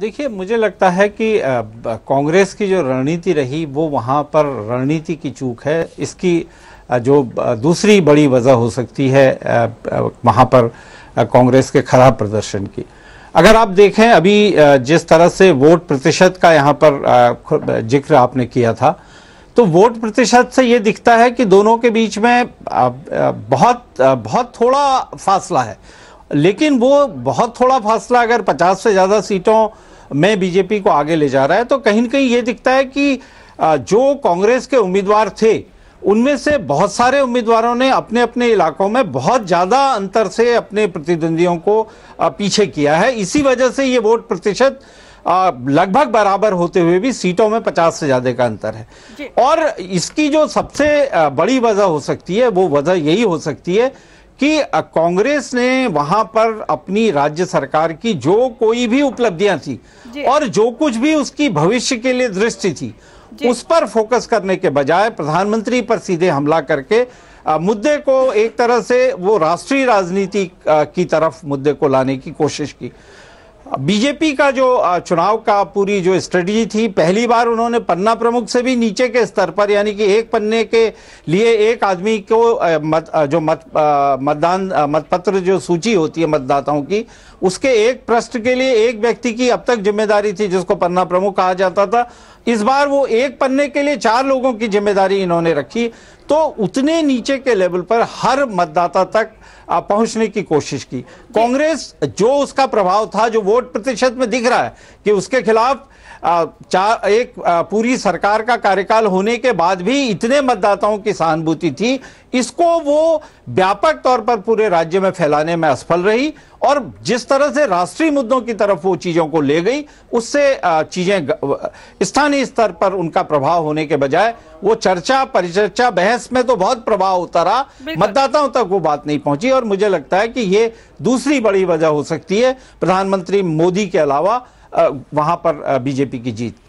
देखिए मुझे लगता है कि कांग्रेस की जो रणनीति रही वो वहाँ पर रणनीति की चूक है इसकी जो दूसरी बड़ी वजह हो सकती है वहाँ पर कांग्रेस के खराब प्रदर्शन की अगर आप देखें अभी जिस तरह से वोट प्रतिशत का यहाँ पर जिक्र आपने किया था तो वोट प्रतिशत से ये दिखता है कि दोनों के बीच में बहुत बहुत थोड़ा फासला है लेकिन वो बहुत थोड़ा फासला अगर 50 से ज़्यादा सीटों में बीजेपी को आगे ले जा रहा है तो कहीं ना कहीं ये दिखता है कि जो कांग्रेस के उम्मीदवार थे उनमें से बहुत सारे उम्मीदवारों ने अपने अपने इलाकों में बहुत ज़्यादा अंतर से अपने प्रतिद्वंदियों को पीछे किया है इसी वजह से ये वोट प्रतिशत लगभग बराबर होते हुए भी सीटों में 50 से ज़्यादा का अंतर है और इसकी जो सबसे बड़ी वजह हो सकती है वो वजह यही हो सकती है कि कांग्रेस ने वहां पर अपनी राज्य सरकार की जो कोई भी उपलब्धियां थी और जो कुछ भी उसकी भविष्य के लिए दृष्टि थी उस पर फोकस करने के बजाय प्रधानमंत्री पर सीधे हमला करके आ, मुद्दे को एक तरह से वो राष्ट्रीय राजनीति की तरफ मुद्दे को लाने की कोशिश की बीजेपी का जो चुनाव का पूरी जो स्ट्रेटजी थी पहली बार उन्होंने पन्ना प्रमुख से भी नीचे के स्तर पर यानी कि एक पन्ने के लिए एक आदमी को मत, जो मत मतदान मतपत्र जो सूची होती है मतदाताओं की उसके एक प्रश्न के लिए एक व्यक्ति की अब तक जिम्मेदारी थी जिसको पन्ना प्रमुख कहा जाता था इस बार वो एक पन्ने के लिए चार लोगों की जिम्मेदारी इन्होंने रखी तो उतने नीचे के लेवल पर हर मतदाता तक पहुंचने की कोशिश की कांग्रेस जो उसका प्रभाव था जो वोट प्रतिशत में दिख रहा है कि उसके खिलाफ चार एक पूरी सरकार का कार्यकाल होने के बाद भी इतने मतदाताओं की सहानुभूति थी इसको वो व्यापक तौर पर पूरे राज्य में फैलाने में असफल रही और जिस तरह से राष्ट्रीय मुद्दों की तरफ वो चीज़ों को ले गई उससे चीज़ें स्थानीय स्तर पर उनका प्रभाव होने के बजाय वो चर्चा परिचर्चा बहस बहस में तो बहुत प्रभाव उतरा मतदाताओं तक वो बात नहीं पहुंची और मुझे लगता है कि ये दूसरी बड़ी वजह हो सकती है प्रधानमंत्री मोदी के अलावा वहां पर बीजेपी की जीत